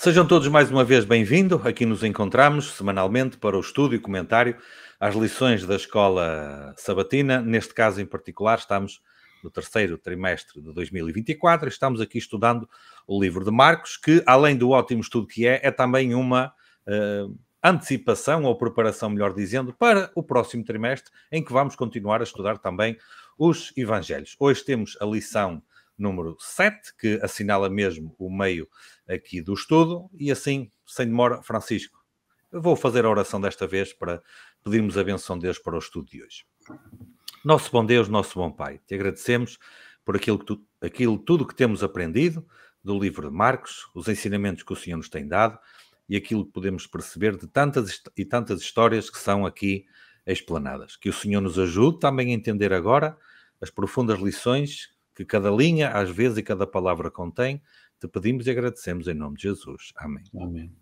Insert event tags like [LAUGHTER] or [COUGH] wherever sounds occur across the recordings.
Sejam todos mais uma vez bem-vindos. Aqui nos encontramos semanalmente para o estudo e comentário às lições da escola sabatina. Neste caso em particular, estamos no terceiro trimestre de 2024 e estamos aqui estudando o livro de Marcos, que além do ótimo estudo que é, é também uma uh, antecipação ou preparação, melhor dizendo, para o próximo trimestre, em que vamos continuar a estudar também os evangelhos. Hoje temos a lição número 7, que assinala mesmo o meio aqui do estudo. E assim, sem demora, Francisco, eu vou fazer a oração desta vez para pedirmos a benção de Deus para o estudo de hoje. Nosso bom Deus, nosso bom Pai, te agradecemos por aquilo, que tu, aquilo tudo que temos aprendido do livro de Marcos, os ensinamentos que o Senhor nos tem dado e aquilo que podemos perceber de tantas e tantas histórias que são aqui explanadas. Que o Senhor nos ajude também a entender agora as profundas lições que cada linha, às vezes, e cada palavra contém. Te pedimos e agradecemos em nome de Jesus. Amém. Amém.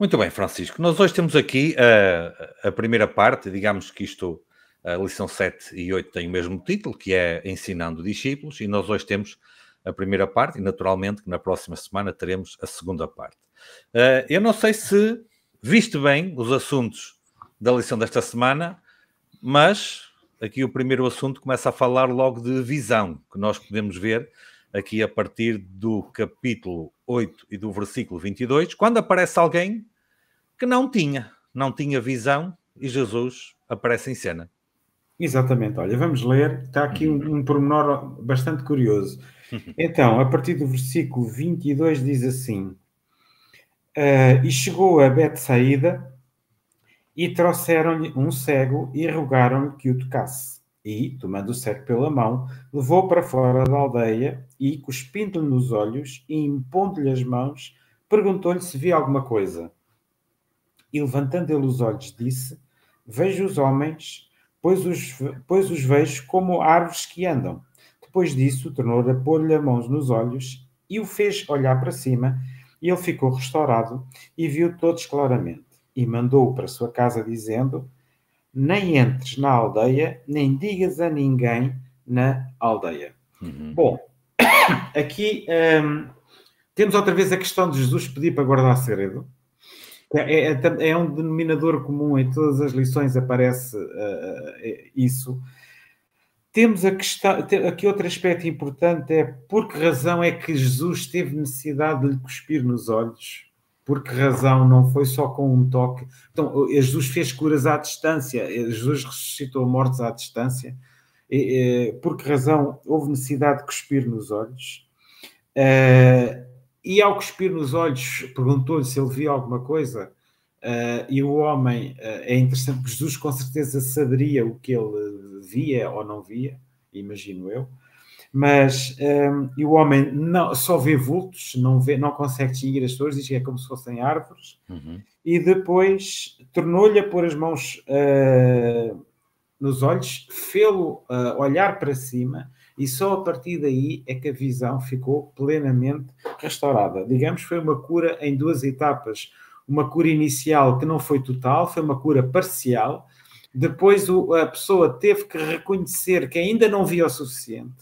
Muito bem, Francisco. Nós hoje temos aqui uh, a primeira parte, digamos que isto, a uh, lição 7 e 8 tem o mesmo título, que é Ensinando Discípulos, e nós hoje temos a primeira parte, e naturalmente que na próxima semana teremos a segunda parte. Uh, eu não sei se viste bem os assuntos da lição desta semana, mas aqui o primeiro assunto começa a falar logo de visão, que nós podemos ver aqui a partir do capítulo 8 e do versículo 22, quando aparece alguém que não tinha, não tinha visão e Jesus aparece em cena. Exatamente, olha, vamos ler, está aqui um, um pormenor bastante curioso. Então, a partir do versículo 22 diz assim: uh, E chegou a Bethsaida, e trouxeram-lhe um cego e rogaram-lhe que o tocasse. E, tomando o cego pela mão, levou para fora da aldeia e, cuspindo-lhe nos olhos e impondo-lhe as mãos, perguntou-lhe se via alguma coisa. E, levantando ele os olhos, disse: Vejo os homens, pois os, pois os vejo como árvores que andam. Depois disso, tornou-lhe a pôr-lhe a mãos nos olhos e o fez olhar para cima, e ele ficou restaurado e viu todos claramente e mandou-o para sua casa, dizendo: Nem entres na aldeia, nem digas a ninguém na aldeia. Uhum. Bom, [COUGHS] aqui um, temos outra vez a questão de Jesus pedir para guardar segredo. É, é, é, é um denominador comum em todas as lições aparece uh, uh, uh isso. Temos a questão, aqui outro aspecto importante é por que razão é que Jesus teve necessidade de lhe cuspir nos olhos? por que razão, não foi só com um toque. Então, Jesus fez curas à distância, Jesus ressuscitou mortos à distância. Por que razão houve necessidade de cuspir nos olhos? Eh, e ao cuspir nos olhos, perguntou-lhe se ele via alguma coisa. Eh, e o homem, eh, é interessante, Jesus com certeza saberia o que ele via ou não via, imagino eu. Mas um, e o homem não, só vê vultos, não, vê, não consegue distinguir as pessoas, diz que é como se fossem árvores, uhum. e depois tornou-lhe a pôr as mãos uh, nos olhos, fê-lo uh, olhar para cima, e só a partir daí é que a visão ficou plenamente restaurada. Digamos, foi uma cura em duas etapas. Uma cura inicial que não foi total, foi uma cura parcial. Depois a pessoa teve que reconhecer que ainda não via o suficiente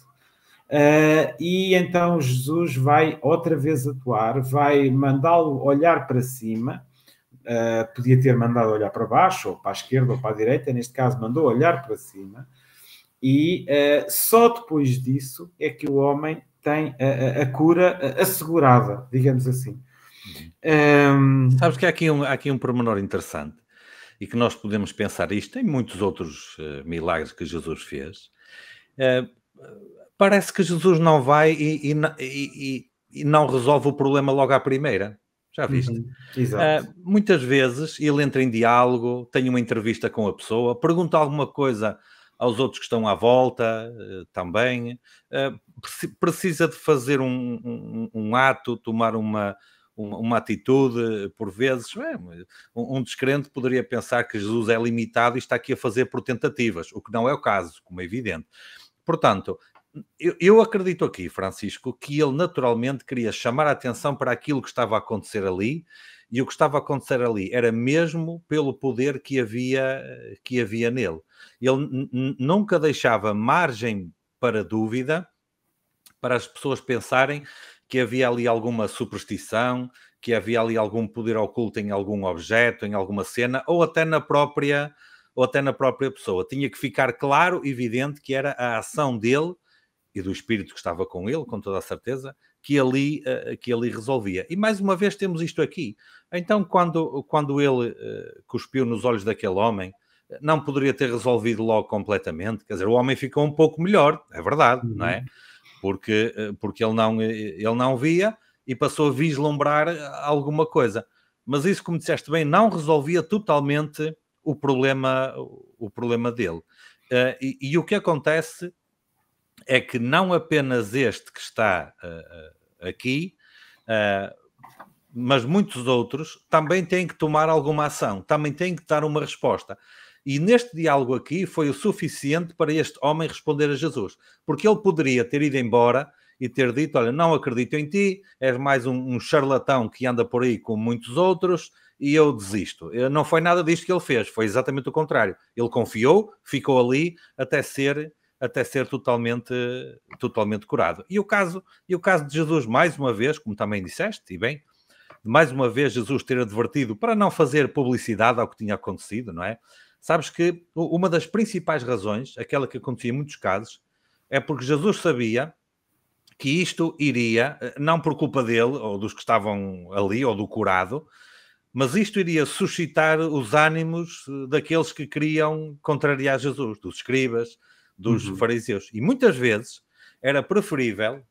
Uh, e então Jesus vai outra vez atuar, vai mandá-lo olhar para cima. Uh, podia ter mandado olhar para baixo, ou para a esquerda, ou para a direita, neste caso mandou olhar para cima, e uh, só depois disso é que o homem tem a, a, a cura assegurada, digamos assim. Um... Ehm, Sabes que há aqui, um, há aqui um pormenor interessante e que nós podemos pensar isto em muitos outros uh, milagres que Jesus fez. Uh, parece que Jesus não vai e, e, e, e não resolve o problema logo à primeira. Já viste? Uhum, uh, muitas vezes ele entra em diálogo, tem uma entrevista com a pessoa, pergunta alguma coisa aos outros que estão à volta uh, também, uh, precisa de fazer um, um, um ato, tomar uma, uma, uma, atitude, por vezes. É, um, um descrente poderia pensar que Jesus é limitado e está aqui a fazer por tentativas, o que não é o caso, como é evidente. Portanto, eu, eu, acredito aqui, Francisco, que ele naturalmente queria chamar a atenção para aquilo que estava a acontecer ali, e o que estava a acontecer ali era mesmo pelo poder que havia, que havia nele. Ele nunca deixava margem para dúvida para as pessoas pensarem que havia ali alguma superstição, que havia ali algum poder oculto em algum objeto, em alguma cena, ou até na própria, ou até na própria pessoa. Tinha que ficar claro, evidente, que era a ação dele e do espírito que estava com ele, com toda a certeza, que ali, eh, que ali resolvia. E mais uma vez temos isto aqui. Então, quando, quando ele eh, cuspiu nos olhos daquele homem, eh, não poderia ter resolvido logo completamente. Quer dizer, o homem ficou um pouco melhor, é verdade, uhum. não é? Uhum. Porque, porque ele, não, ele não via e passou a vislumbrar alguma coisa. Mas isso, como disseste bem, não resolvia totalmente o problema, o problema dele. Uh, e, e, o que acontece é que não apenas este que está uh, aqui, uh, mas muitos outros também têm que tomar alguma ação, também têm que dar uma resposta. E neste diálogo aqui foi o suficiente para este homem responder a Jesus, porque ele poderia ter ido embora e ter dito: Olha, não acredito em ti, és mais um, um charlatão que anda por aí com muitos outros e eu desisto. Não foi nada disto que ele fez, foi exatamente o contrário. Ele confiou, ficou ali até ser até ser totalmente, totalmente curado. E o, caso, e o caso de Jesus, mais uma vez, como também disseste, e bem, mais uma vez Jesus ter advertido para não fazer publicidade ao que tinha acontecido, não é? Sabes que uma das principais razões, aquela que acontecia em muitos casos, é porque Jesus sabia que isto iria, eh, não por culpa dele ou dos que estavam ali ou do curado, mas isto iria suscitar os ânimos eh, daqueles que queriam contrariar Jesus, dos escribas, dos uhum. fariseus. E muitas vezes era preferível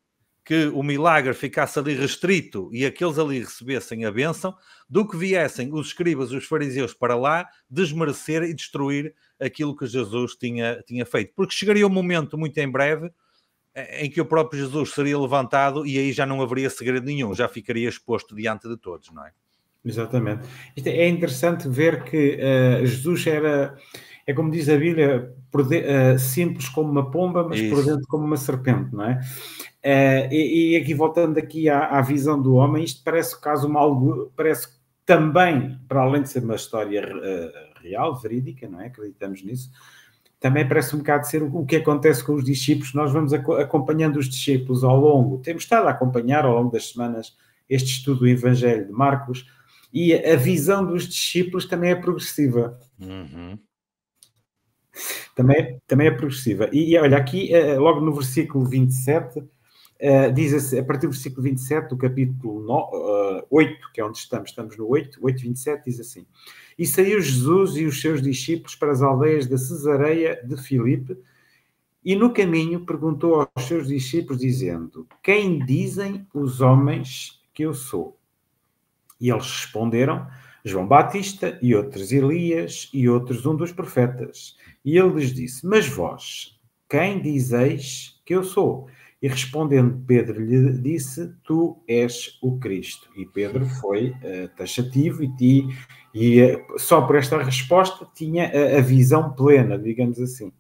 que o milagre ficasse ali restrito e aqueles ali recebessem a bênção, do que viessem os escribas, os fariseus para lá desmerecer e destruir aquilo que Jesus tinha, tinha feito. Porque chegaria um momento muito em breve em que o próprio Jesus seria levantado e aí já não haveria segredo nenhum, já ficaria exposto diante de todos, não é? Exatamente. É interessante ver que uh, Jesus era é como diz a Bíblia, eh, simples como uma pomba, mas Isso. por dentro como uma serpente, não é? Eh, e, e aqui voltando aqui à, à, visão do homem, isto parece caso algo, parece também, para além de ser uma história eh, real, verídica, não é? Acreditamos nisso. Também parece um bocado ser o que acontece com os discípulos. Nós vamos acompanhando os discípulos ao longo, temos estado a acompanhar ao longo das semanas este estudo do Evangelho de Marcos, e a visão dos discípulos também é progressiva. Uhum também, é, também é progressiva. E, e olha, aqui, eh, logo no versículo 27, Uh, diz a, a partir do versículo 27 do capítulo no, uh, eh, 8, que é onde estamos, estamos no 8, 8, 27, diz assim: E saiu Jesus e os seus discípulos para as aldeias da Cesareia de Filipe, e no caminho perguntou aos seus discípulos, dizendo: Quem dizem os homens que eu sou? E eles responderam: João Batista e outros Elias e outros um dos profetas. E ele lhes disse: Mas vós, quem dizeis que eu sou? E respondendo Pedro lhe disse: Tu és o Cristo. E Pedro foi uh, taxativo e, ti, e uh, só por esta resposta tinha a, a visão plena, digamos assim.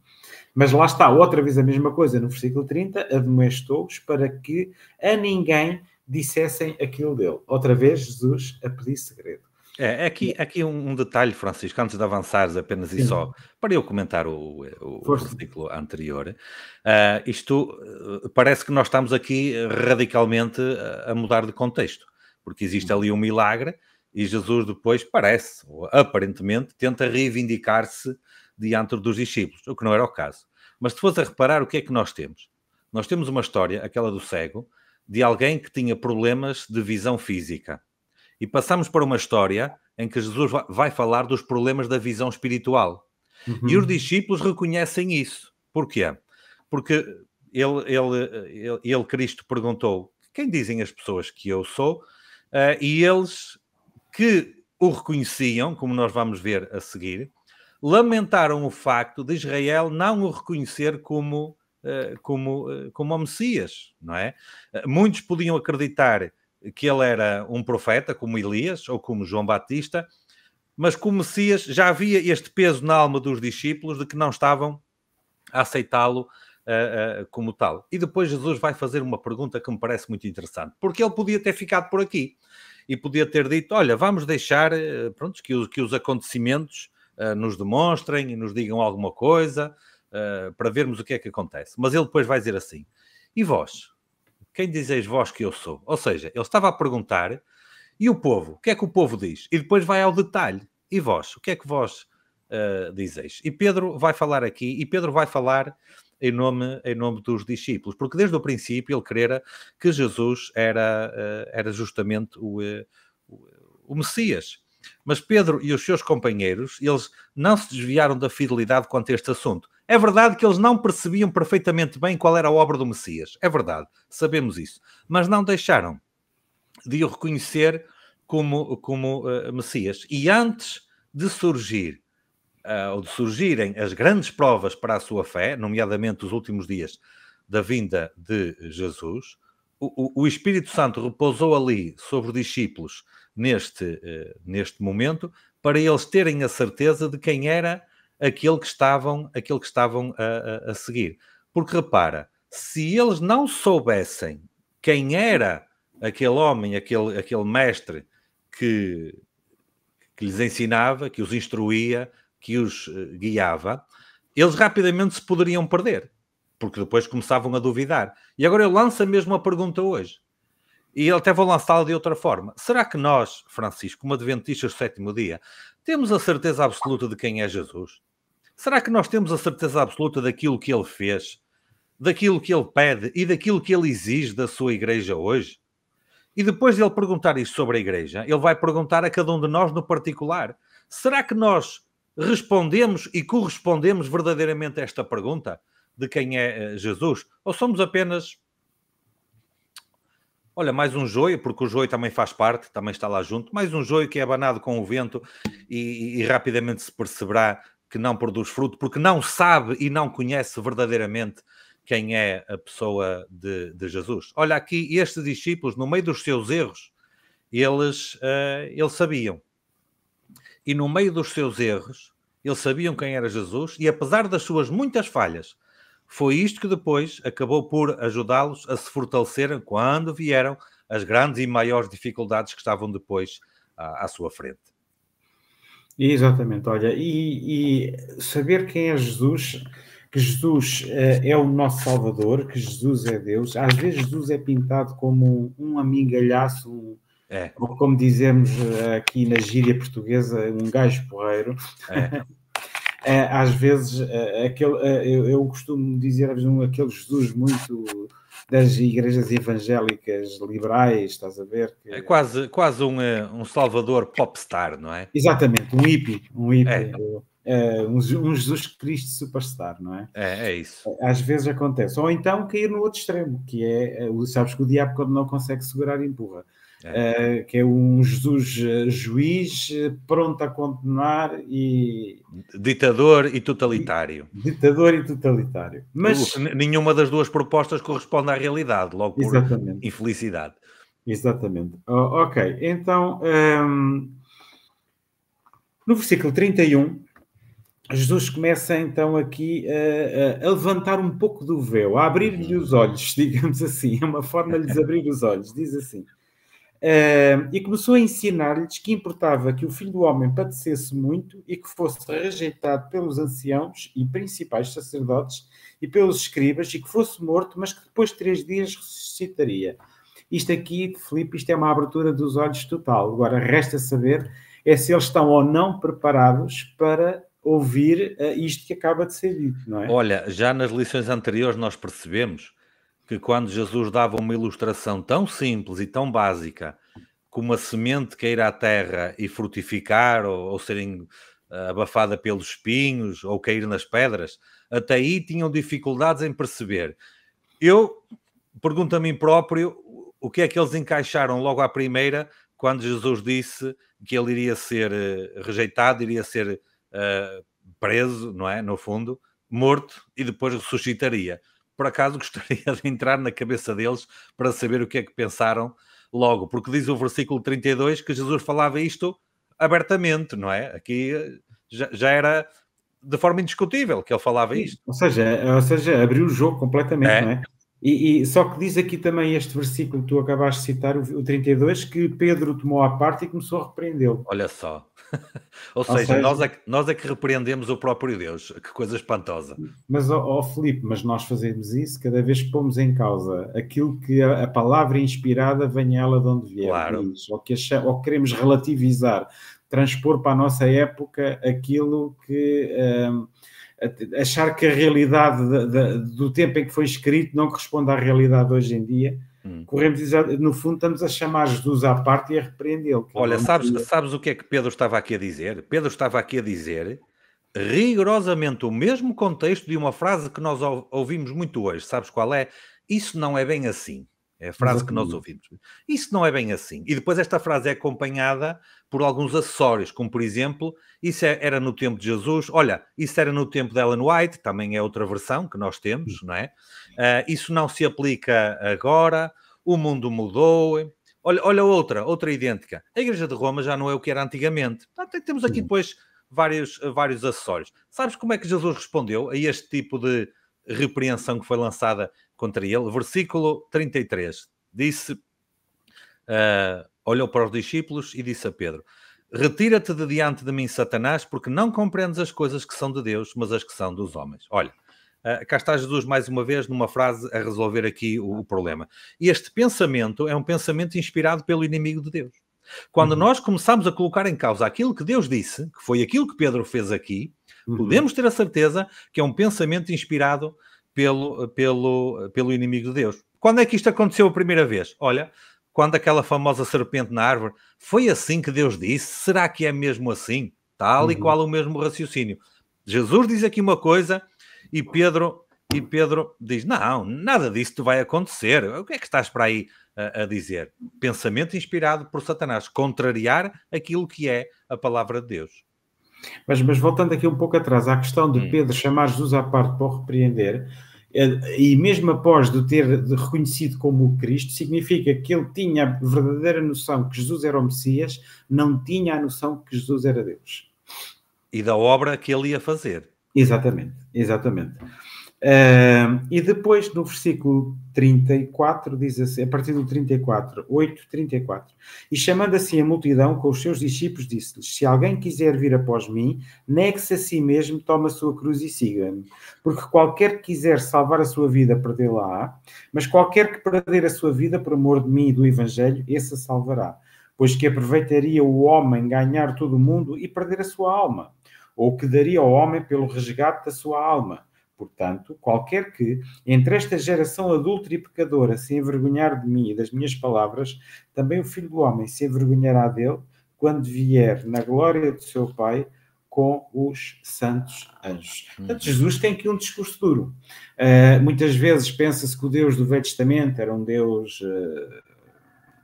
Mas lá está, outra vez a mesma coisa, no versículo 30, admoestou-os para que a ninguém dissessem aquilo dele. Outra vez, Jesus a pedir segredo. É, é, aqui, é aqui um, detalhe, Francisco, antes de avançares apenas e só, para eu comentar o, o, o anterior, uh, isto uh, parece que nós estamos aqui radicalmente a, eh, a mudar de contexto, porque existe ali um milagre e Jesus depois parece, ou aparentemente, tenta reivindicar-se diante dos discípulos, o que não era o caso. Mas se fores a reparar, o que é que nós temos? Nós temos uma história, aquela do cego, de alguém que tinha problemas de visão física e passamos para uma história em que Jesus vai falar dos problemas da visão espiritual. Uhum. E os discípulos reconhecem isso. Porquê? Porque ele, ele, ele, ele, Cristo, perguntou quem dizem as pessoas que eu sou, uh, e eles que o reconheciam, como nós vamos ver a seguir, lamentaram o facto de Israel não o reconhecer como, eh, como, eh, como o Messias, não é? Muitos podiam acreditar que ele era um profeta, como Elias ou como João Batista, mas como Messias já havia este peso na alma dos discípulos de que não estavam a aceitá-lo uh, uh, como tal. E depois Jesus vai fazer uma pergunta que me parece muito interessante, porque ele podia ter ficado por aqui e podia ter dito: olha, vamos deixar eh, pronto, que, os, que os acontecimentos uh, nos demonstrem e nos digam alguma coisa para vermos o que é que acontece. Mas ele depois vai dizer assim: e vós? Quem dizeis vós que eu sou? Ou seja, ele estava a perguntar e o povo, o que é que o povo diz? E depois vai ao detalhe. E vós, o que é que vós uh, dizeis? E Pedro vai falar aqui, e Pedro vai falar em nome, em nome dos discípulos, porque desde o princípio ele crera que Jesus era, uh, era justamente o, uh, o Messias. Mas Pedro e os seus companheiros, eles não se desviaram da fidelidade quanto a este assunto. É verdade que eles não percebiam perfeitamente bem qual era a obra do Messias. É verdade, sabemos isso. Mas não deixaram de o reconhecer como, como uh, Messias. E antes de surgir, uh, ou de surgirem as grandes provas para a sua fé, nomeadamente os últimos dias da vinda de Jesus, o, o Espírito Santo repousou ali sobre os discípulos neste, uh, neste momento, para eles terem a certeza de quem era aquele que estavam, aquele que estavam a, a, a seguir. Porque repara, se eles não soubessem quem era aquele homem, aquele, aquele mestre que, que lhes ensinava, que os instruía, que os eh, guiava, eles rapidamente se poderiam perder, porque depois começavam a duvidar. E agora eu lanço a mesma pergunta hoje. E até vou lançá-la de outra forma. Será que nós, Francisco, como adventistas do sétimo dia, temos a certeza absoluta de quem é Jesus? Será que nós temos a certeza absoluta daquilo que ele fez, daquilo que ele pede e daquilo que ele exige da sua igreja hoje? E depois de ele perguntar isso sobre a igreja, ele vai perguntar a cada um de nós no particular: será que nós respondemos e correspondemos verdadeiramente a esta pergunta de quem é eh, Jesus? Ou somos apenas. Olha, mais um joio, porque o joio também faz parte, também está lá junto. Mais um joio que é abanado com o vento e, e, e rapidamente se perceberá que não produz fruto, porque não sabe e não conhece verdadeiramente quem é a pessoa de, de Jesus. Olha aqui, estes discípulos, no meio dos seus erros, eles, uh, eles sabiam. E no meio dos seus erros, eles sabiam quem era Jesus, e apesar das suas muitas falhas, foi isto que depois acabou por ajudá-los a se fortalecerem quando vieram as grandes e maiores dificuldades que estavam depois à, ah, à sua frente. Exatamente, olha, e, e saber quem é Jesus, que Jesus uh, é o nosso Salvador, que Jesus é Deus. Às vezes Jesus é pintado como um, amigalhaço, é. ou como dizemos eh, aqui na gíria portuguesa, um gajo porreiro. É. [LAUGHS] Eh, às vezes, aquele, eu, eu, costumo dizer, às vezes, um, aquele Jesus muito das igrejas evangélicas liberais, estás a ver? Que... É quase, quase um, eh, um Salvador popstar, não é? Exatamente, um hippie, um hippie. É. Eh, um, um, Jesus Cristo superstar, não é? é? É isso. Às vezes acontece. Ou então cair no outro extremo, que é, eh, sabes que o diabo quando não consegue segurar empurra. É. Eh, que é um Jesus eh, juiz eh, pronto a condenar e. Ditador e totalitário. Ditador e totalitário. Mas. Uh, nenhuma das duas propostas corresponde à realidade, logo por Exatamente. infelicidade. Exatamente. Oh, ok, então. Um... Ehm, no versículo 31, Jesus começa então aqui a, a, levantar um pouco do véu, a abrir-lhe uhum. os olhos, [LAUGHS] digamos assim, é uma forma de lhes abrir os olhos. Diz assim: Uh, e começou a ensinar-lhes que importava que o filho do homem padecesse muito e que fosse rejeitado pelos anciãos e principais sacerdotes e pelos escribas e que fosse morto, mas que depois de três dias ressuscitaria. Isto aqui, Filipe, isto é uma abertura dos olhos total. Agora, resta saber é se eles estão ou não preparados para ouvir uh, isto que acaba de ser dito, não é? Olha, já nas lições anteriores nós percebemos que quando Jesus dava uma ilustração tão simples e tão básica como a semente cair à terra e frutificar ou, ou serem eh, abafada pelos espinhos ou cair nas pedras, até aí tinham dificuldades em perceber. Eu pergunto a mim próprio o que é que eles encaixaram logo à primeira quando Jesus disse que ele iria ser eh, rejeitado, iria ser uh, preso, não é? No fundo, morto e depois ressuscitaria por acaso [LAUGHS] gostaria de entrar na cabeça deles para saber o que é que pensaram logo, porque diz o versículo 32 que Jesus falava isto abertamente, não é? Aqui eh, já, já era de forma indiscutível que ele falava isto. Ou seja, ou seja abriu o jogo completamente, é. não é? E, e, só que diz aqui também este versículo que tu acabaste de citar, o 32, que Pedro tomou à parte e começou a repreendê-lo. Olha só. [LAUGHS] Ou seja, Ou seja, nós, é que, nós é que repreendemos o próprio Deus, que coisa espantosa. Mas, ó oh, oh, Filipe, mas nós fazemos isso cada vez que pomos em causa aquilo que a, a palavra inspirada venha ela de onde vier, claro. diz, ou, que achar, ou queremos relativizar, transpor para a nossa época aquilo que. Um, achar que a realidade de, de, do tempo em que foi escrito não corresponde à realidade hoje em dia Hum. Corremos, no fundo, estamos a chamar Jesus à parte e a repreendê-lo. Olha, sabes, sabes o que é que Pedro estava aqui a dizer? Pedro estava aqui a dizer rigorosamente o mesmo contexto de uma frase que nós ouvimos muito hoje. Sabes qual é? Isso não é bem assim. É a frase que nós ouvimos. Isso não é bem assim. E depois esta frase é acompanhada por alguns acessórios, como por exemplo, isso é, era no tempo de Jesus, olha, isso era no tempo de Ellen White, também é outra versão que nós temos, não é? Uh, isso não se aplica agora, o mundo mudou. Olha, olha outra, outra idêntica. A Igreja de Roma já não é o que era antigamente. Portanto, temos aqui depois vários, vários acessórios. Sabes como é que Jesus respondeu a este tipo de repreensão que foi lançada contra ele? Versículo 33. Disse, uh, olhou para os discípulos e disse a Pedro, Retira-te de diante de mim, Satanás, porque não compreendes as coisas que são de Deus, mas as que são dos homens. Olha, ah, cá está Jesus, mais uma vez, numa frase a resolver aqui o, o problema. Este pensamento é um pensamento inspirado pelo inimigo de Deus. Quando uhum. nós começamos a colocar em causa aquilo que Deus disse, que foi aquilo que Pedro fez aqui, uhum. podemos ter a certeza que é um pensamento inspirado pelo, pelo, pelo inimigo de Deus. Quando é que isto aconteceu a primeira vez? Olha, quando aquela famosa serpente na árvore, foi assim que Deus disse? Será que é mesmo assim? Tal uhum. e qual o mesmo raciocínio. Jesus diz aqui uma coisa e Pedro, e Pedro diz: Não, nada disso vai acontecer. O que é que estás para aí a, a dizer? Pensamento inspirado por Satanás, contrariar aquilo que é a palavra de Deus. Mas, mas, voltando aqui um pouco atrás à questão de hum. Pedro chamar Jesus à parte para o repreender, eh, e mesmo após de ter reconhecido como o Cristo, significa que ele tinha a verdadeira noção que Jesus era o Messias, não tinha a noção que Jesus era Deus. E da obra que ele ia fazer. Exatamente, exatamente. Uh, e depois no versículo 34, diz assim, a partir do 34, 8, 34, e chamando assim a multidão com os seus discípulos, disse-lhes: Se alguém quiser vir após mim, negue-se a si mesmo, toma a sua cruz e siga-me. Porque qualquer que quiser salvar a sua vida, perdê-la, mas qualquer que perder a sua vida por amor de mim e do Evangelho, esse a salvará. Pois que aproveitaria o homem ganhar todo o mundo e perder a sua alma? ou que daria ao homem pelo resgate da sua alma. Portanto, qualquer que, entre esta geração adulta e pecadora, se envergonhar de mim e das minhas palavras, também o Filho do Homem se envergonhará dele quando vier na glória do seu Pai com os santos anjos. Portanto, uhum. Jesus tem aqui um discurso duro. Uh, muitas vezes pensa-se que o Deus do Velho Testamento era um Deus uh,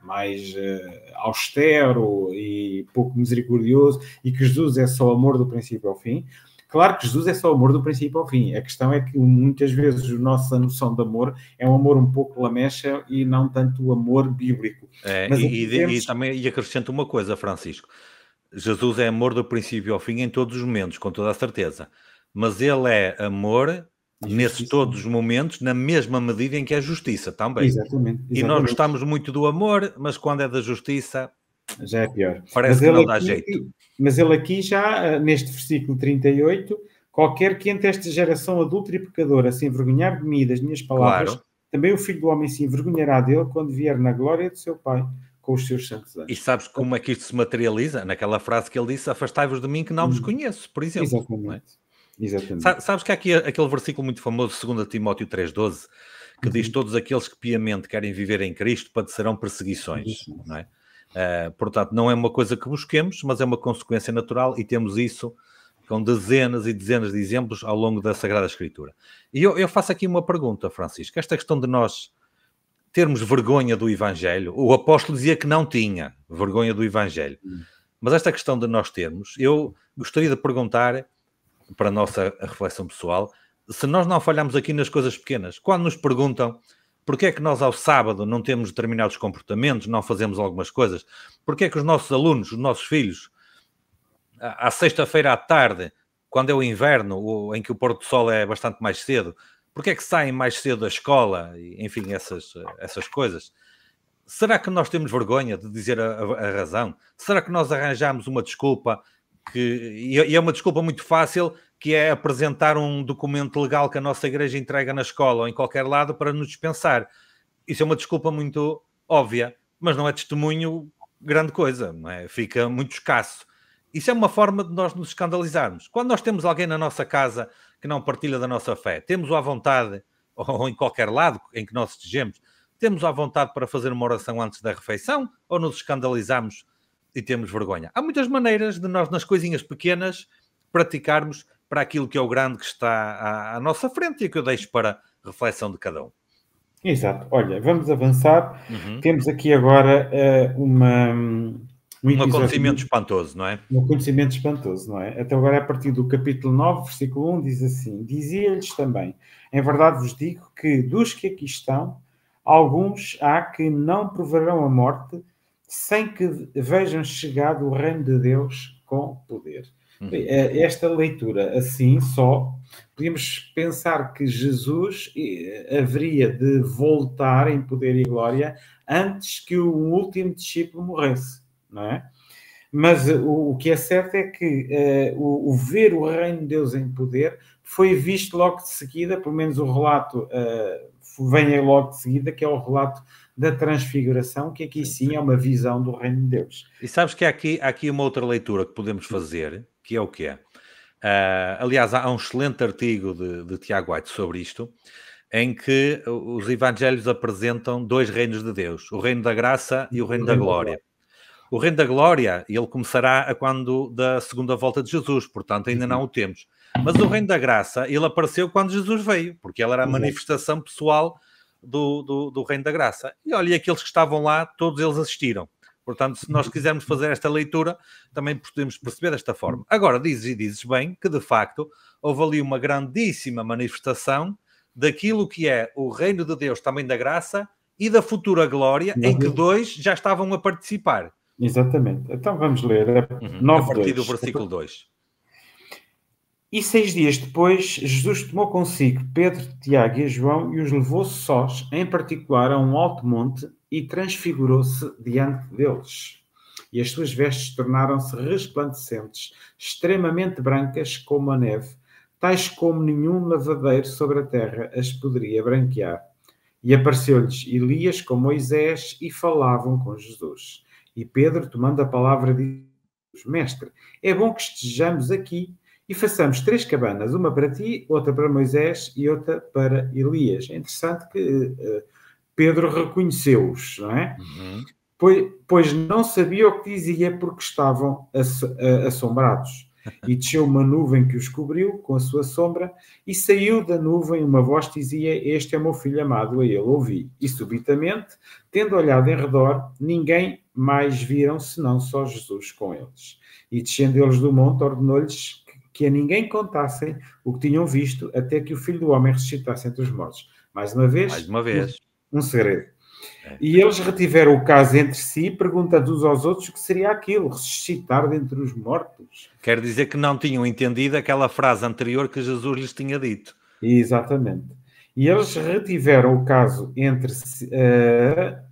mais uh, austero e pouco misericordioso, e que Jesus é só amor do princípio ao fim. Claro que Jesus é só amor do princípio ao fim. A questão é que muitas vezes a nossa noção de amor é um amor um pouco lamecha e não tanto o amor bíblico. É, Mas e, temos... e, também e acrescento uma coisa, Francisco. Jesus é amor do princípio ao fim em todos os momentos, com toda a certeza. Mas ele é amor nesses todos os momentos, na mesma medida em que é justiça também. Exatamente, exatamente, E nós gostamos muito do amor, mas quando é da justiça. Já é pior. Parece que não dá aqui, jeito. Mas ele aqui já, eh, neste versículo 38, qualquer que entre esta geração adulta e pecadora se envergonhar de mim e das minhas palavras, claro. também o filho do homem se envergonhará dele quando vier na glória do seu Pai com os seus santos anjos. E sabes como é que isto se materializa? Naquela frase que ele disse: Afastai-vos de mim que não vos hum. conheço, por exemplo. É? Exatamente. Exatamente. Sabes que há aqui aquele versículo muito famoso, 2 Timóteo 3,12, que uhum. diz: Todos aqueles que piamente querem viver em Cristo padecerão perseguições. Não é? Uh, portanto, não é uma coisa que busquemos, mas é uma consequência natural e temos isso com dezenas e dezenas de exemplos ao longo da Sagrada Escritura. E eu, eu faço aqui uma pergunta, Francisco: esta questão de nós termos vergonha do Evangelho, o apóstolo dizia que não tinha vergonha do Evangelho, uhum. mas esta questão de nós termos, eu gostaria de perguntar para a nossa reflexão pessoal, se nós não falhamos aqui nas coisas pequenas, quando nos perguntam porque é que nós ao sábado não temos determinados comportamentos, não fazemos algumas coisas, porque é que os nossos alunos, os nossos filhos, à sexta-feira à tarde, quando é o inverno, em que o pôr do sol é bastante mais cedo, porque é que saem mais cedo da escola, enfim, essas, essas coisas. Será que nós temos vergonha de dizer a, a razão? Será que nós arranjamos uma desculpa que, é, e é uma desculpa muito fácil, que é apresentar um documento legal que a nossa igreja entrega na escola ou em qualquer lado para nos dispensar. Isso é uma desculpa muito óbvia, mas não é testemunho grande coisa, é? fica muito escasso. Isso é uma forma de nós nos escandalizarmos. Quando nós temos alguém na nossa casa que não partilha da nossa fé, temos-o à vontade, [LAUGHS] ou em qualquer lado em que nós estejamos, temos à vontade para fazer uma oração antes da refeição ou nos escandalizamos e temos vergonha. Há muitas maneiras de nós, nas coisinhas pequenas, praticarmos para aquilo que é o grande que está à, à nossa frente e que eu deixo para reflexão de cada um. Exato. Olha, vamos avançar. Uhum. Temos aqui agora uh, uma, um, um acontecimento espantoso, não é? Um acontecimento espantoso, não é? Até então, agora, a partir do capítulo 9, versículo 1, diz assim: Dizia-lhes também, em verdade vos digo que dos que aqui estão, alguns há que não provarão a morte sem que vejam chegado o reino de Deus com poder. Uhum. Eh, esta leitura, assim só, podíamos pensar que Jesus eh, haveria de voltar em poder e glória antes que o último discípulo morresse, não é? Mas eh, o, o que é certo é que uh, o, o, ver o reino de Deus em poder foi visto logo de seguida, pelo menos o relato uh, vem aí logo de seguida, que é o relato da transfiguração, que aqui sim é uma visão do reino de Deus. E sabes que há aqui, há aqui uma outra leitura que podemos fazer, que é o que é. Uh, aliás, há um excelente artigo de, de Tiago White sobre isto, em que os evangelhos apresentam dois reinos de Deus, o reino da graça e o reino, o reino da glória. O Reino da Glória, ele começará a quando da segunda volta de Jesus, portanto ainda uhum. não o temos. Mas o Reino da Graça, ele apareceu quando Jesus veio, porque ela era a uhum. manifestação pessoal do, do, do Reino da Graça. E olha, aqueles que estavam lá, todos eles assistiram. Portanto, se nós uhum. quisermos fazer esta leitura, também podemos perceber desta forma. Agora, dizes e dizes bem que, de facto, houve ali uma grandíssima manifestação daquilo que é o reino de Deus, também da graça, e da futura glória, em que dois já estavam a participar. Exatamente. Então vamos ler. É uhum. 9, a partir 2. do versículo 2. E seis dias depois, Jesus tomou consigo Pedro, Tiago e João e os levou sós, em particular, a um alto monte e transfigurou-se diante deles. E as suas vestes tornaram-se resplandecentes, extremamente brancas como a neve, tais como nenhum lavadeiro sobre a terra as poderia branquear. E apareceu-lhes Elias com Moisés e falavam com Jesus. E Pedro, tomando a palavra, diz: Mestre, é bom que estejamos aqui e façamos três cabanas, uma para ti, outra para Moisés e outra para Elias. É interessante que uh, Pedro reconheceu-os, não é? Uhum. Pois, pois, não sabia o que dizia porque estavam eh, assombrados. E desceu uma nuvem que os cobriu com a sua sombra, e saiu da nuvem uma voz que dizia: Este é meu filho amado, a ele ouvi. E subitamente, tendo olhado em redor, ninguém mais viram senão só Jesus com eles. E descendo eles do monte, ordenou-lhes que a ninguém contassem o que tinham visto até que o filho do homem ressuscitasse entre os mortos. Mais uma vez, mais uma vez. um, um segredo. É. E eles retiveram o caso entre si, perguntando uns aos outros o que seria aquilo, ressuscitar dentre os mortos. Quer dizer que não tinham entendido aquela frase anterior que Jesus lhes tinha dito. Exatamente. E eles retiveram o caso entre si, uh,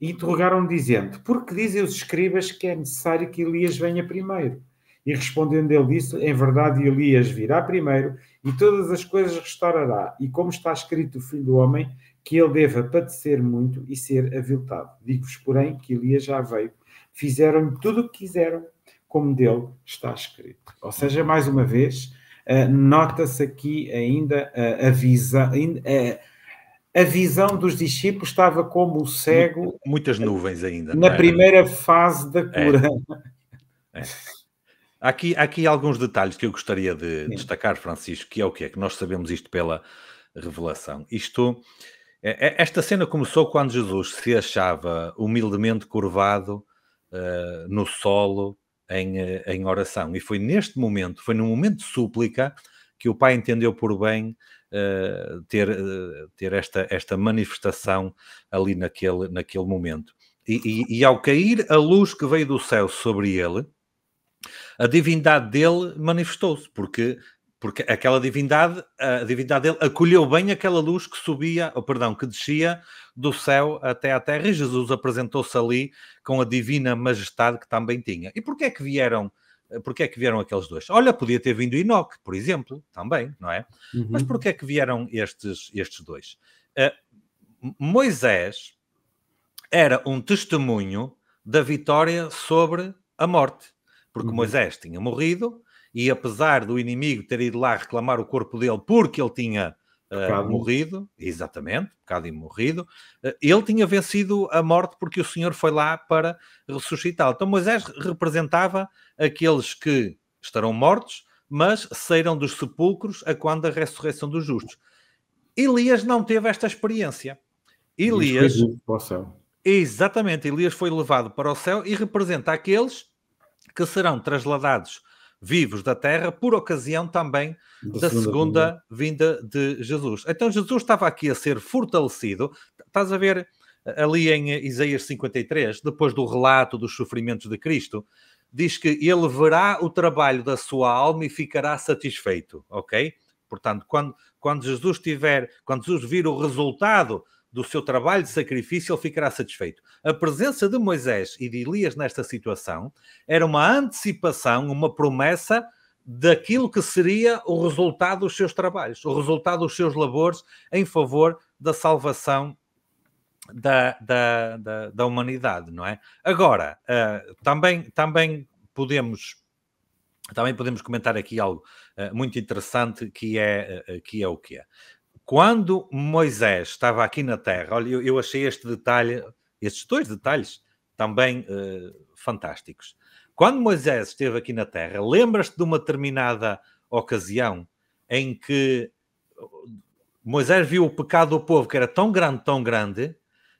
e interrogaram dizendo: Por que dizem os escribas que é necessário que Elias venha primeiro? E respondendo ele disse: Em verdade, Elias virá primeiro e todas as coisas restaurará. E como está escrito o Filho do Homem, que ele deva padecer muito e ser aviltado. Digo-vos, porém, que Elias já veio. Fizeram-lhe tudo o que quiseram, como dele está escrito. Ou seja, mais uma vez, eh, nota-se aqui ainda eh, a, a, a visão dos discípulos estava como o cego. Muitas nuvens ainda. Na é? primeira fase da é. cura. É. É. aqui, aqui alguns detalhes que eu gostaria de Sim. destacar, Francisco, que é o que é que nós sabemos isto pela revelação. Isto, é, é, esta cena começou quando Jesus se achava humildemente curvado uh, no solo em, eh, em oração. E foi neste momento, foi num momento de súplica, que o Pai entendeu por bem eh, ter, eh, ter esta, esta manifestação ali naquele, naquele momento. E, e, e, ao cair a luz que veio do céu sobre ele, a divindade dele manifestou-se, porque porque aquela divindade, a divindade dele acolheu bem aquela luz que subia, ou perdão, que descia do céu até à terra, e Jesus apresentou-se ali com a divina majestade que também tinha. E porquê é que vieram eh, porque é que vieram aqueles dois? Olha, podia ter vindo Enoch, por exemplo, também, não é? Uhum. Mas porquê é que vieram estes, estes dois? Uh, Moisés era um testemunho da vitória sobre a morte, porque uhum. Moisés tinha morrido e apesar do inimigo ter ido lá reclamar o corpo dele porque ele tinha Uh, morrido, exatamente, e morrido, uh, eh, ele tinha vencido a morte porque o Senhor foi lá para ressuscitá-lo. Então Moisés representava aqueles que estarão mortos, mas saíram dos sepulcros a quando a ressurreição dos justos. Elias não teve esta experiência. Elias, para o céu. Exatamente, Elias foi levado para o céu e representa aqueles que serão trasladados vivos da terra, por ocasião também da, da segunda, segunda vinda de Jesus. Então Jesus estava aqui a ser fortalecido. Estás a ver eh, ali em Isaías 53, depois do relato dos sofrimentos de Cristo, diz que ele verá o trabalho da sua alma e ficará satisfeito, ok? Portanto, quando, quando Jesus tiver, quando Jesus vir o resultado do seu trabalho de sacrifício, ele ficará satisfeito. A presença de Moisés e de Elias nesta situação era uma antecipação, uma promessa daquilo que seria o resultado dos seus trabalhos, o resultado dos seus labores em favor da salvação da, da, da, da humanidade, não é? Agora, uh, também, também podemos também podemos comentar aqui algo uh, muito interessante que é, uh, que é o que é. Quando Moisés estava aqui na Terra, olha, eu, eu achei este detalhe, estes dois detalhes também uh, fantásticos. Quando Moisés esteve aqui na Terra, lembras-te de uma determinada ocasião em que eh, Moisés viu o pecado do povo, que era tão grande, tão grande,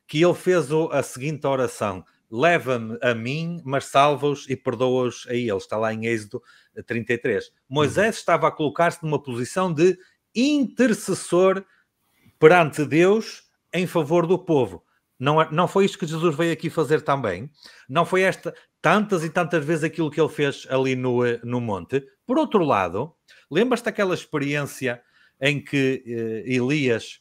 que ele fez a seguinte oração: Leva-me a mim, mas salva-os e perdoa-os a eles. Está lá em Êxodo 33. Eh, uhum. Moisés uhum. estava a colocar-se numa posição de intercessor perante Deus em favor do povo. Não, é, não foi isto que Jesus veio aqui fazer também? Não foi esta tantas e tantas vezes aquilo que ele fez ali no, eh, no monte? Por outro lado, lembras-te daquela experiência em que eh, Elias,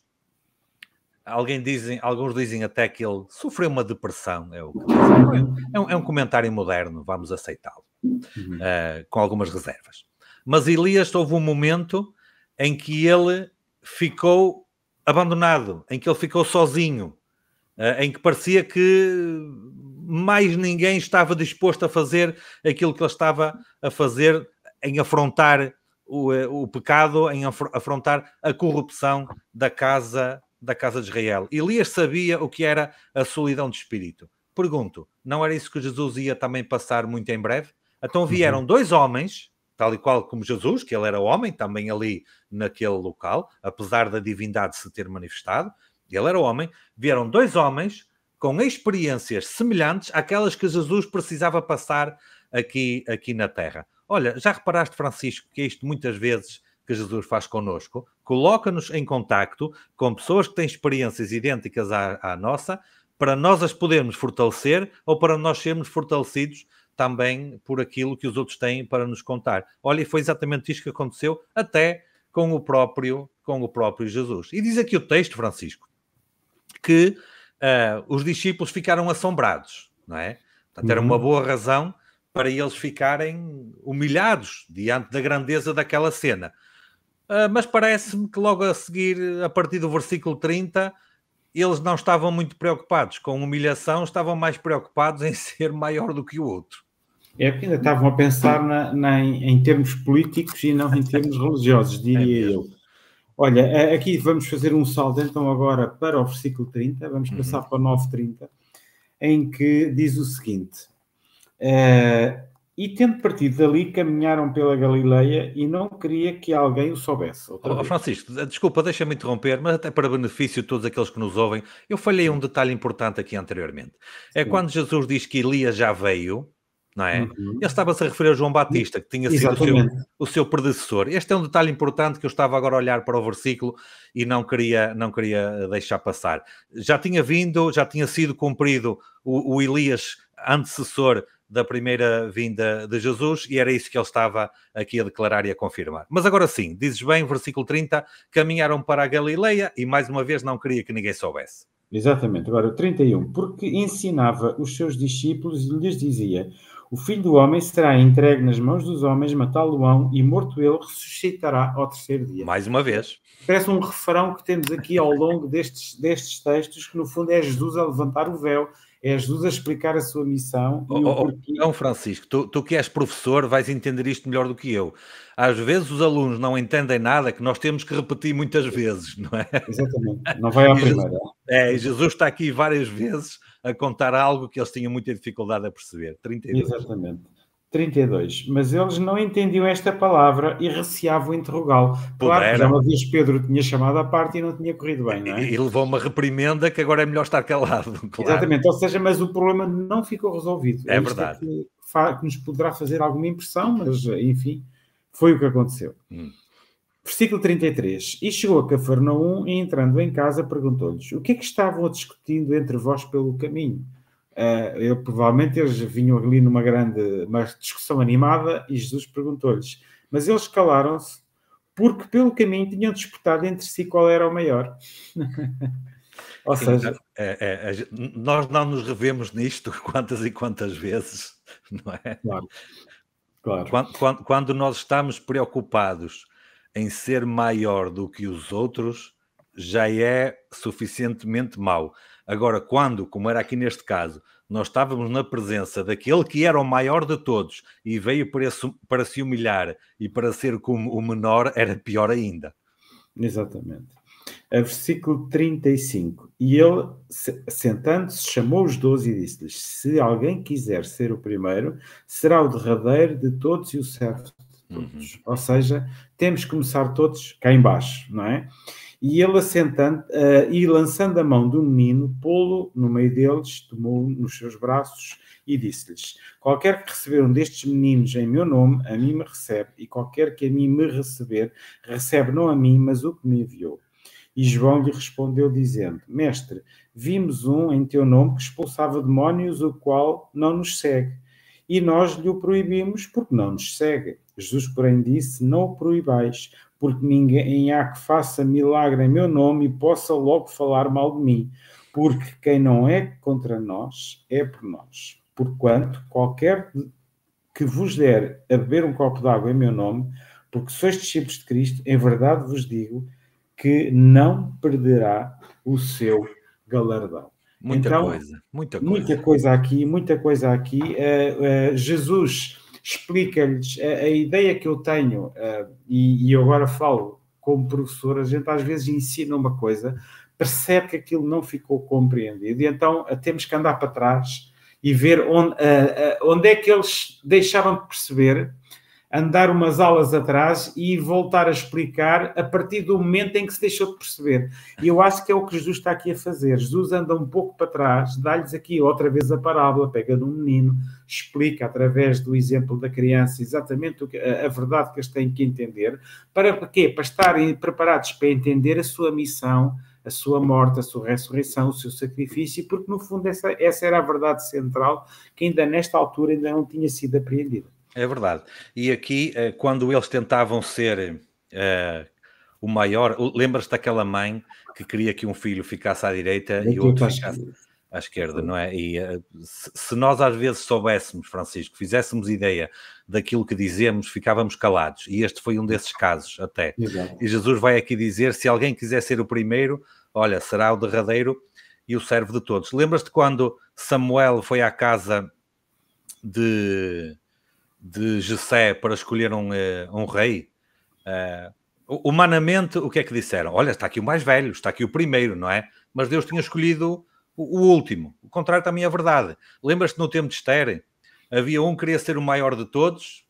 alguém dizem, alguns dizem até que ele sofreu uma depressão, é, é, um, é um, comentário moderno, vamos aceitá-lo, uhum. uh, com algumas reservas. Mas Elias houve um momento em que ele ficou abandonado, em que ele ficou sozinho, eh, em que parecia que mais ninguém estava disposto a fazer aquilo que ele estava a fazer em afrontar o, eh, o pecado, em afrontar a corrupção da casa da casa de Israel. Elias sabia o que era a solidão de espírito. Pergunto, não era isso que Jesus ia também passar muito em breve? Então uhum. vieram uhum. dois homens tal e qual como Jesus, que ele era homem também ali naquele local, apesar da divindade se ter manifestado, ele era homem, vieram dois homens com experiências semelhantes àquelas que Jesus precisava passar aqui, aqui na Terra. Olha, já reparaste, Francisco, que é isto muitas vezes que Jesus faz connosco? Coloca-nos em contacto com pessoas que têm experiências idênticas à, à nossa, para nós as podermos fortalecer ou para nós sermos fortalecidos também por aquilo que os outros têm para nos contar. Olha, e foi exatamente isto que aconteceu até com o próprio, com o próprio Jesus. E diz aqui o texto, Francisco, que uh, os discípulos ficaram assombrados, não é? Portanto, era uma uhum. boa razão para eles ficarem humilhados diante da grandeza daquela cena. Uh, mas parece-me que logo a seguir, a partir do versículo 30, eles não estavam muito preocupados com humilhação, estavam mais preocupados em [LAUGHS] ser maior do que o outro. É que ainda estavam a pensar na, na, em, termos políticos e não em termos religiosos, diria é eu. Olha, aqui vamos fazer um salto então agora para o versículo 30, vamos uhum. passar para o 9.30, em que diz o seguinte, uh, e tendo partido dali, caminharam pela Galileia e não queria que alguém o soubesse. Oh, oh Francisco, desculpa, deixa-me interromper, mas até para benefício de todos aqueles que nos ouvem, eu falhei um detalhe importante aqui anteriormente. É Sim. quando Jesus diz que Elias já veio, não é? Uhum. Ele estava-se a referir a João Batista, que tinha sido o seu, o seu, predecessor. Este é um detalhe importante que eu estava agora a olhar para o versículo e não queria, não queria eh, deixar passar. Já tinha vindo, já tinha sido cumprido o, o Elias, antecessor da primeira vinda de Jesus, e era isso que ele estava aqui a declarar e a confirmar. Mas agora sim, dizes bem, versículo 30, caminharam para a Galileia e mais uma vez não queria que ninguém soubesse. Exatamente, agora 31, porque ensinava os seus discípulos e lhes dizia: o filho do homem será entregue nas mãos dos homens, matá-lo-ão e morto ele ressuscitará ao terceiro dia. Mais uma vez. Parece um refrão que temos aqui ao longo destes, destes textos, que no fundo é Jesus a levantar o véu, é Jesus a explicar a sua missão. Oh, oh, oh, não, Francisco, tu, tu que és professor vais entender isto melhor do que eu. Às vezes os alunos não entendem nada que nós temos que repetir muitas vezes, não é? Exatamente, não vai à primeira. É, Jesus está aqui várias vezes a contar algo que eles tinham muita dificuldade a perceber. 32. Exatamente. 32. Mas eles não entendiam esta palavra e receavam interrogá-lo. Claro que já uma vez Pedro tinha chamado à parte e não tinha corrido bem, não é? E, e levou uma reprimenda que agora é melhor estar calado. [LAUGHS] Claro. Exatamente. Ou seja, mas o problema não ficou resolvido. É, é verdade. Que, que nos poderá fazer alguma impressão, mas enfim, foi o que aconteceu. Hum. Versículo 33. E chegou a Cafarnaum e, entrando em casa, perguntou-lhes: O que é que estavam discutindo entre vós pelo caminho? Uh, eu, provavelmente eles vinham ali numa grande uma discussão animada e Jesus perguntou-lhes. Mas eles calaram-se porque pelo caminho tinham disputado entre si qual era o maior. [LAUGHS] Ou Sim, seja, então, é, é, é, nós não nos revemos nisto [LAUGHS] quantas e quantas vezes, não é? Claro. claro. Quando, quando, quando nós estamos preocupados em ser maior do que os outros já é suficientemente mau. Agora, quando, como era aqui neste caso, nós estávamos na presença daquele que era o maior de todos e veio para, esse, para se humilhar e para ser como o menor, era pior ainda. Exatamente. A versículo 35. E ele, sentando-se, chamou os doze e disse-lhes: Se alguém quiser ser o primeiro, será o derradeiro de todos e o servo todos. Uhum. Ou seja, temos que começar todos cá embaixo, não é? E ele assentando uh, e lançando a mão do menino, pô-lo no meio deles, tomou-o nos seus braços e disse-lhes: Qualquer que receber um destes meninos em meu nome, a mim me recebe, e qualquer que a mim me receber, recebe não a mim, mas o que me enviou. E João lhe respondeu, dizendo: Mestre, vimos um em teu nome que expulsava demónios, o qual não nos segue, e nós lhe o proibimos porque não nos segue. Jesus, porém, disse: Não o proibais, porque ninguém há que faça milagre em meu nome e possa logo falar mal de mim, porque quem não é contra nós é por nós. Porquanto, qualquer que vos der a beber um copo d'água em meu nome, porque sois discípulos de Cristo, em verdade vos digo que não perderá o seu galardão. Muita então, coisa, muita coisa. Muita coisa aqui, muita coisa aqui. Uh, uh, Jesus explica-lhes a, a, ideia que eu tenho, uh, e, e eu agora falo como professor, a gente às vezes ensina uma coisa, percebe que aquilo não ficou compreendido, e então eh, temos que andar para trás e ver onde, uh, uh, onde é que eles deixaram de perceber andar umas aulas atrás e voltar a explicar a partir do momento em que se deixou de perceber. E eu acho que é o que Jesus está aqui a fazer. Jesus anda um pouco para trás, dá-lhes aqui outra vez a parábola, pega num menino, explica através do exemplo da criança exatamente a verdade que eles têm que entender. Para quê? Para estarem preparados para entender a sua missão, a sua morte, a sua ressurreição, o seu sacrifício, porque no fundo essa, essa era a verdade central que ainda nesta altura ainda não tinha sido apreendida. É verdade. E aqui, eh, quando eles tentavam ser eh, o maior, lembras-te daquela mãe que queria que um filho ficasse à direita e o outro ficasse à esquerda, não é? E eh, se nós às vezes soubéssemos, Francisco, fizéssemos ideia daquilo que dizemos, ficávamos calados. E este foi um desses casos, até. Exato. E Jesus vai aqui dizer: se alguém quiser ser o primeiro, olha, será o derradeiro e o servo de todos. Lembras-te quando Samuel foi à casa de de Jessé para escolher um, eh, um rei, uh, humanamente, o que é que disseram? Olha, está aqui o mais velho, está aqui o primeiro, não é? Mas Deus tinha escolhido o, o último. O contrário também é verdade. Lembras-te no tempo de Esther? Havia um que queria ser o maior de todos,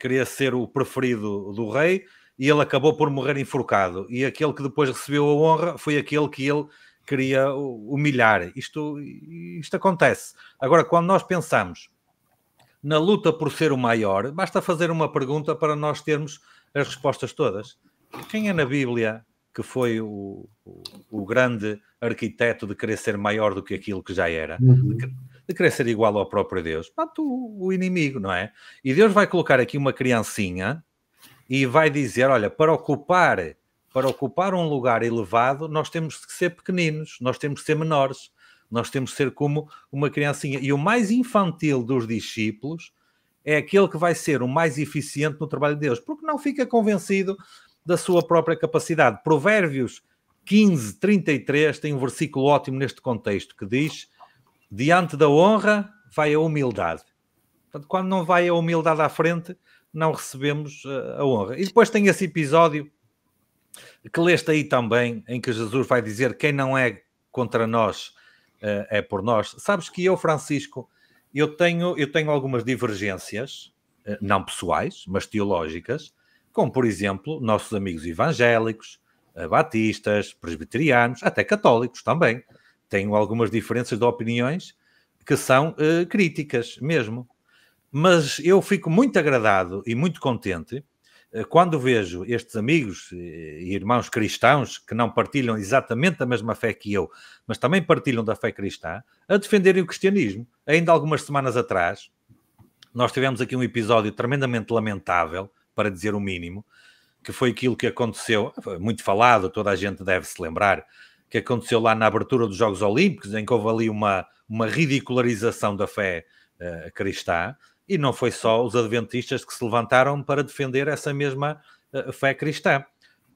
queria ser o preferido do rei, e ele acabou por morrer enforcado. E aquele que depois recebeu a honra foi aquele que ele queria humilhar. Isto, isto acontece. Agora, quando nós pensamos na luta por ser o maior, basta fazer uma pergunta para nós termos as respostas todas. Quem é na Bíblia que foi o, o, o grande arquiteto de querer ser maior do que aquilo que já era? Uhum. De, querer ser igual ao próprio Deus? Pronto, o, o inimigo, não é? E Deus vai colocar aqui uma criancinha e vai dizer: olha, para ocupar para ocupar um lugar elevado, nós temos que ser pequeninos, nós temos que ser menores. Nós temos de ser como uma criancinha. E o mais infantil dos discípulos é aquele que vai ser o mais eficiente no trabalho de Deus, porque não fica convencido da sua própria capacidade. Provérbios 15, 33 tem um versículo ótimo neste contexto que diz: Diante da honra vai a humildade. Portanto, quando não vai a humildade à frente, não recebemos eh, a honra. E depois tem esse episódio que leste aí também, em que Jesus vai dizer: Quem não é contra nós eh, é por nós. Sabes que eu, Francisco, eu tenho, eu tenho algumas divergências, eh, não pessoais, mas teológicas, com, por exemplo, nossos amigos evangélicos, eh, batistas, presbiterianos, até católicos também. Tenho algumas diferenças de opiniões que são uh, críticas mesmo. Mas eu fico muito agradado e muito contente eh, quando vejo estes amigos eh, e irmãos cristãos que não partilham exatamente a mesma fé que eu, mas também partilham da fé cristã, a defenderem o cristianismo. Ainda algumas semanas atrás, nós tivemos aqui um episódio tremendamente lamentável, para dizer o mínimo, que foi aquilo que aconteceu, muito falado, toda a gente deve se lembrar, que aconteceu lá na abertura dos Jogos Olímpicos, em que houve ali uma, uma ridicularização da fé uh, cristã, e não foi só os adventistas que se levantaram para defender essa mesma uh, fé cristã.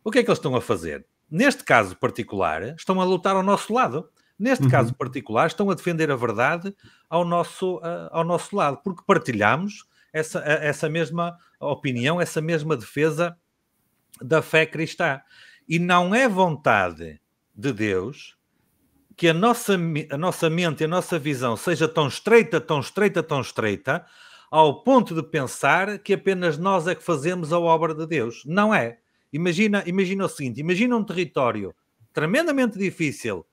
O que é que eles estão a fazer? Neste caso particular, estão a lutar ao nosso lado. Neste uhum. caso particular, estão a defender a verdade ao nosso, uh, ao nosso lado, porque partilhamos essa, eh, essa mesma opinião, essa mesma defesa da fé cristã. E não é vontade de Deus que a nossa, a nossa mente, a nossa visão seja tão estreita, tão estreita, tão estreita, ao ponto de pensar que apenas nós é que fazemos a obra de Deus. Não é. Imagina, imagina o seguinte: imagina um território tremendamente difícil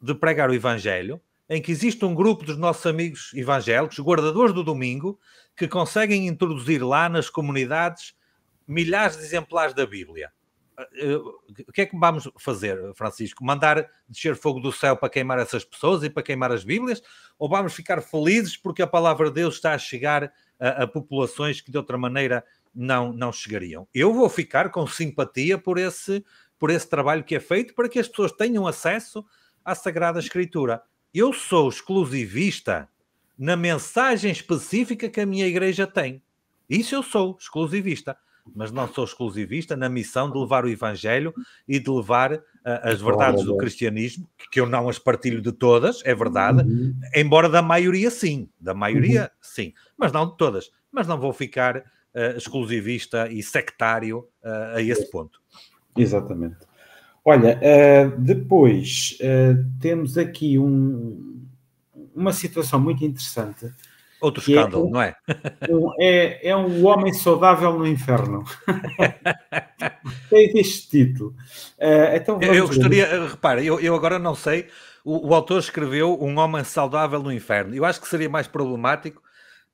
de pregar o Evangelho, em que existe um grupo dos nossos amigos evangélicos, guardadores do domingo, que conseguem introduzir lá nas comunidades milhares de exemplares da Bíblia. Eh, eh, o que é que vamos fazer, Francisco? Mandar descer fogo do céu para queimar essas pessoas e para queimar as Bíblias? ou vamos ficar felizes porque a palavra de Deus está a chegar a, a populações que de outra maneira não, não chegariam. Eu vou ficar com simpatia por esse, por esse trabalho que é feito para que as pessoas tenham acesso à Sagrada Escritura. Eu sou exclusivista na mensagem específica que a minha igreja tem. Isso eu sou exclusivista mas não sou exclusivista, na missão de levar o Evangelho e de levar uh, as verdades do cristianismo, que eu não as partilho de todas, é verdade, uhum. embora da maioria sim, da maioria uhum. sim, mas não de todas. Mas não vou ficar uh, exclusivista e sectário uh, a esse ponto. Exatamente. Olha, depois temos aqui um, uma situação muito interessante Outro é escândalo, é, não é? é? É um homem saudável no inferno. Tem [LAUGHS] é este título. Uh, então eu gostaria, ver. Eh, repara, eu, eu agora não sei, o, o, autor escreveu Um Homem Saudável no Inferno. Eu acho que seria mais problemático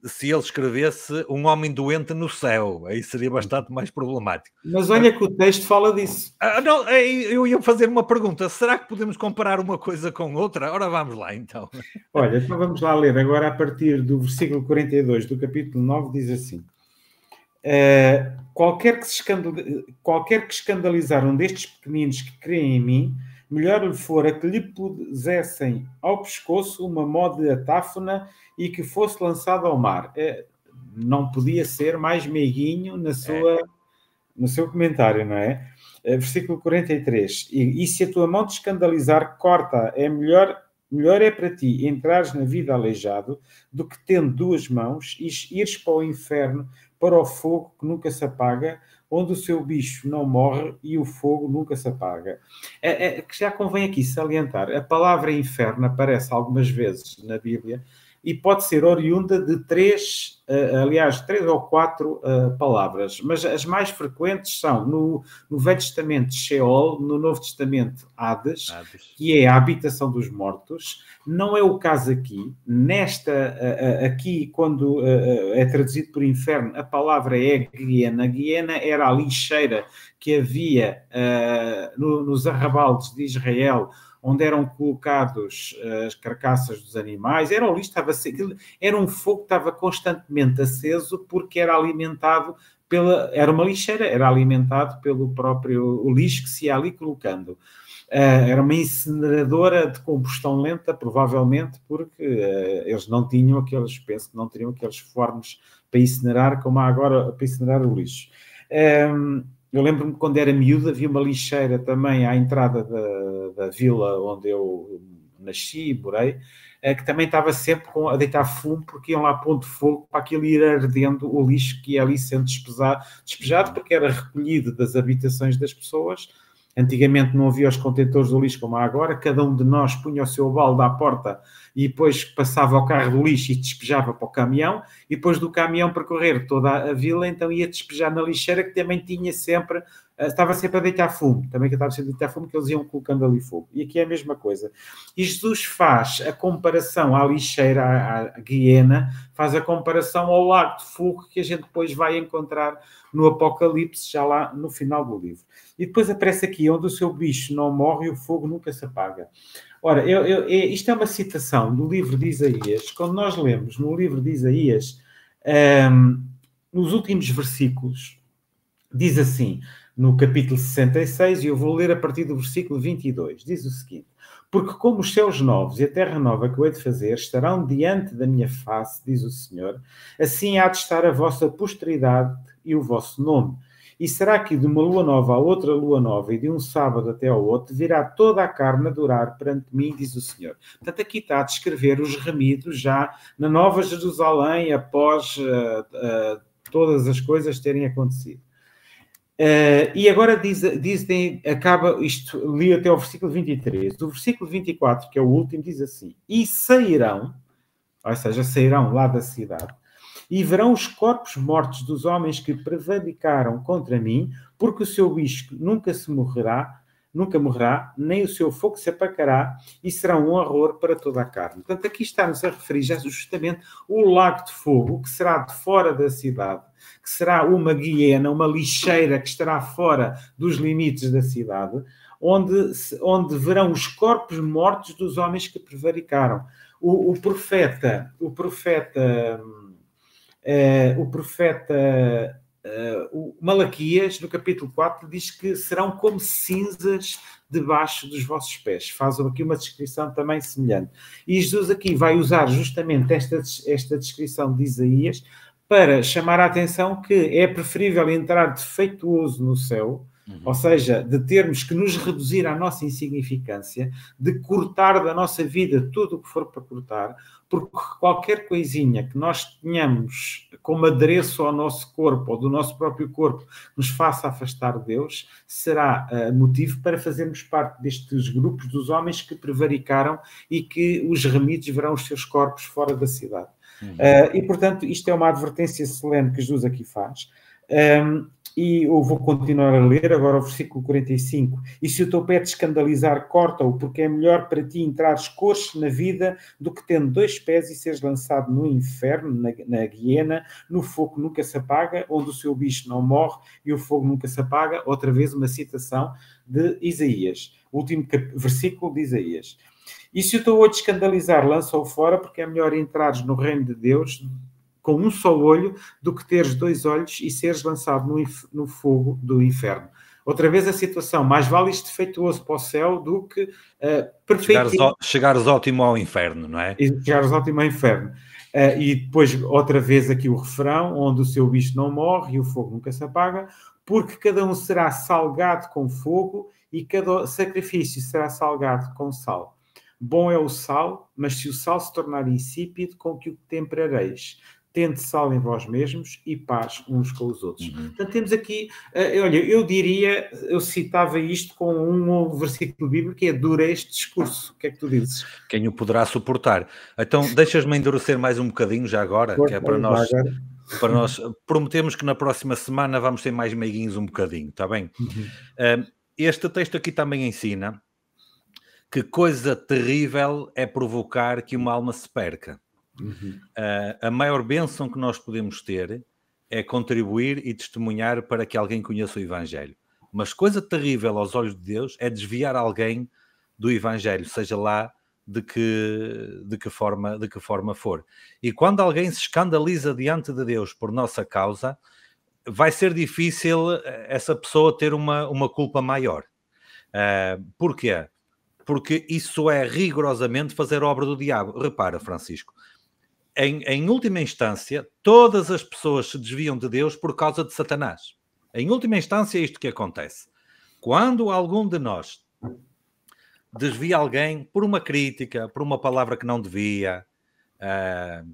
se ele escrevesse um homem doente no céu, aí seria hum. bastante mais problemático. Mas olha ah. que o texto fala disso. Ah, não, é, eu ia fazer uma pergunta: será que podemos comparar uma coisa com outra? Ora, vamos lá então. [LAUGHS] Olha, então vamos lá ler agora a partir do versículo 42 do capítulo 9, diz assim: uh, qualquer, que qualquer que escandalizar um destes pequeninos que creem em mim melhor lhe fora que lhe pusessem ao pescoço uma moda de atáfona e que fosse lançado ao mar. É, não podia ser mais meiguinho na sua, é. no seu comentário, não é? é versículo 43. E, e se a tua mão te escandalizar, corta. É melhor Melhor é para ti entrares na vida aleijado do que tendo duas mãos e ires para o inferno, para o fogo que nunca se apaga, onde o seu bicho não morre e o fogo nunca se apaga. É, é, já convém aqui salientar, a palavra inferno aparece algumas vezes na Bíblia, e pode ser oriunda de três, eh, aliás, três ou quatro eh, palavras, mas as mais frequentes são no, no Velho Testamento Sheol, no Novo Testamento Hades, Hades, que é a habitação dos mortos. Não é o caso aqui. Nesta, eh, aqui, quando é traduzido por inferno, a palavra é guiena. Guiena era a lixeira que havia nos arrabaldes de Israel onde eram colocados eh, as carcaças dos animais, era um lixo, estava, era um fogo que estava constantemente aceso porque era alimentado pela, era uma lixeira, era alimentado pelo próprio o lixo que se ia ali colocando. Uh, era uma incineradora de combustão lenta, provavelmente, porque uh, eles não tinham aqueles, penso que não teriam aqueles fornos para incinerar, como há agora para incinerar o lixo. Ehm, eu lembro-me quando era miúdo havia uma lixeira também à entrada da, da vila onde eu nasci e morei, eh, que também estava sempre a deitar fumo, porque iam lá ponto de fogo para aquilo ir ardendo o lixo que ia ali sendo despejado, despejado porque era recolhido das habitações das pessoas. Antigamente não havia os contentores do lixo como há agora, cada um de nós punha o seu balde à porta e depois passava ao carro do lixo e despejava para o caminhão, e depois do caminhão percorrer toda a vila, então ia despejar na lixeira, que também tinha sempre, eh, estava sempre a deitar fumo, também que estava sempre a deitar fumo, que eles iam colocando ali fogo. E aqui é a mesma coisa. E Jesus faz a comparação à lixeira, à, à guiena, faz a comparação ao lago de fogo que a gente depois vai encontrar no Apocalipse, já lá no final do livro. E depois aparece aqui, onde o seu bicho não morre, e o fogo nunca se apaga. Ora, eu, eu, é, isto é uma citação do livro de Isaías. Quando nós lemos no livro de Isaías, um, ehm, nos últimos versículos, diz assim, no capítulo 66, e eu vou ler a partir do versículo 22, diz o seguinte: Porque como os céus novos e a terra nova que eu hei de fazer estarão diante da minha face, diz o Senhor, assim há de estar a vossa posteridade e o vosso nome e será que de uma lua nova a outra lua nova e de um sábado até ao outro virá toda a carne a durar perante mim, diz o Senhor. Portanto, aqui está a descrever os remidos já na Nova Jerusalém após uh, uh, todas as coisas terem acontecido. Uh, e agora diz, diz, acaba isto, li até o versículo 23. Do versículo 24, que é o último, diz assim: E sairão, ou seja, sairão lá da cidade, e verão os corpos mortos dos homens que prevaricaram contra mim, porque o seu bicho nunca se morrerá, nunca morrerá, nem o seu fogo se apacará, e será um horror para toda a carne. Portanto, aqui está-nos a referir já justamente o lago de fogo, que será de fora da cidade, que será uma guiena, uma lixeira que estará fora dos limites da cidade, onde, onde verão os corpos mortos dos homens que prevaricaram. O, o profeta, o profeta. Hum, eh, o profeta eh, o Malaquias, no capítulo 4, diz que serão como cinzas debaixo dos vossos pés. Fazem aqui uma descrição também semelhante. E Jesus aqui vai usar justamente esta, esta descrição de Isaías para chamar a atenção que é preferível entrar defeituoso no céu Uhum. Ou seja, de termos que nos reduzir à nossa insignificância, de cortar da nossa vida tudo o que for para cortar, porque qualquer coisinha que nós tenhamos como adereço ao nosso corpo ou do nosso próprio corpo nos faça afastar de Deus, será uh, motivo para fazermos parte destes grupos dos homens que prevaricaram e que os remidos verão os seus corpos fora da cidade. Uhum. Uh, e, portanto, isto é uma advertência solene que Jesus aqui faz. Um, ehm, e eu vou continuar a ler agora o versículo 45. E se o teu pé te escandalizar, corta-o, porque é melhor para ti entrares coxo na vida do que tendo dois pés e seres lançado no inferno, na, na guiena, no fogo nunca se apaga, onde o seu bicho não morre e o fogo nunca se apaga. Outra vez uma citação de Isaías, último versículo de Isaías. E se o teu olho escandalizar, lança-o fora, porque é melhor entrares no reino de Deus com um só olho do que teres dois olhos e seres lançado no, no fogo do inferno. Outra vez a situação, mais vale isto defeituoso para o céu do que uh, perfeito. Chegares, ótimo ao inferno, não é? Chegares ótimo ao inferno. Uh, e depois, outra vez, aqui o refrão, onde o seu bicho não morre e o fogo nunca se apaga, porque cada um será salgado com fogo e cada sacrifício será salgado com sal. Bom é o sal, mas se o sal se tornar insípido, com que o temperareis? Tente sal em vós mesmos e paz uns com os outros. Uhum. Portanto, temos aqui, uh, olha, eu diria, eu citava isto com um [LAUGHS] versículo bíblico que é dura este discurso. O que é que tu dizes? Quem o poderá suportar? Então, deixas-me endurecer mais um bocadinho já agora, Por que é para nós. Para nós, prometemos que na próxima semana vamos ter mais meiguinhos um bocadinho, está bem? Uhum. Uh, este texto aqui também ensina que coisa terrível é provocar que uma alma se perca. Uhum. Uh, a maior bênção que nós podemos ter é contribuir e testemunhar para que alguém conheça o Evangelho. Mas coisa terrível aos olhos de Deus é desviar alguém do Evangelho, seja lá de que, de que, forma, de que forma for. E quando alguém se escandaliza diante de Deus por nossa causa, vai ser difícil eh, essa pessoa ter uma, uma culpa maior. Uh, porquê? Porque isso é rigorosamente fazer obra do diabo. Repara, Francisco, em, em última instância, todas as pessoas se desviam de Deus por causa de Satanás. Em última instância, é isto que acontece. Quando algum de nós desvia alguém por uma crítica, por uma palavra que não devia, uh,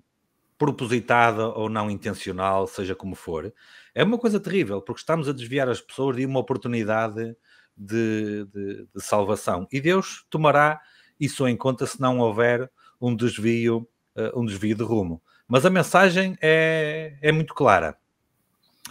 propositada ou não intencional, seja como for, é uma coisa terrível, porque estamos a desviar as pessoas de uma oportunidade de, de, de salvação. E Deus tomará isso em conta se não houver um desvio uh, um desvio de rumo. Mas a mensagem é, é muito clara.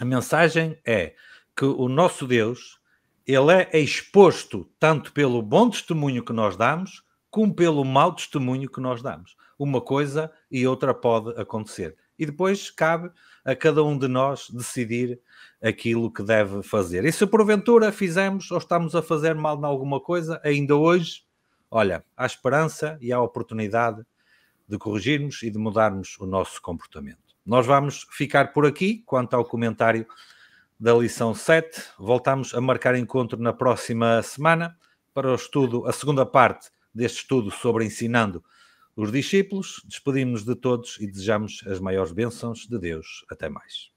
A mensagem é que o nosso Deus, ele é exposto tanto pelo bom testemunho que nós damos, como pelo mau testemunho que nós damos. Uma coisa e outra pode acontecer. E depois cabe a cada um de nós decidir aquilo que deve fazer. E se porventura fizemos ou estamos a fazer mal em alguma coisa, ainda hoje, olha, há esperança e há oportunidade de corrigirmos e de mudarmos o nosso comportamento. Nós vamos ficar por aqui quanto ao comentário da lição 7. Voltamos a marcar encontro na próxima semana para o estudo, a segunda parte deste estudo sobre ensinando os discípulos. Despedimos de todos e desejamos as maiores bênçãos de Deus. Até mais.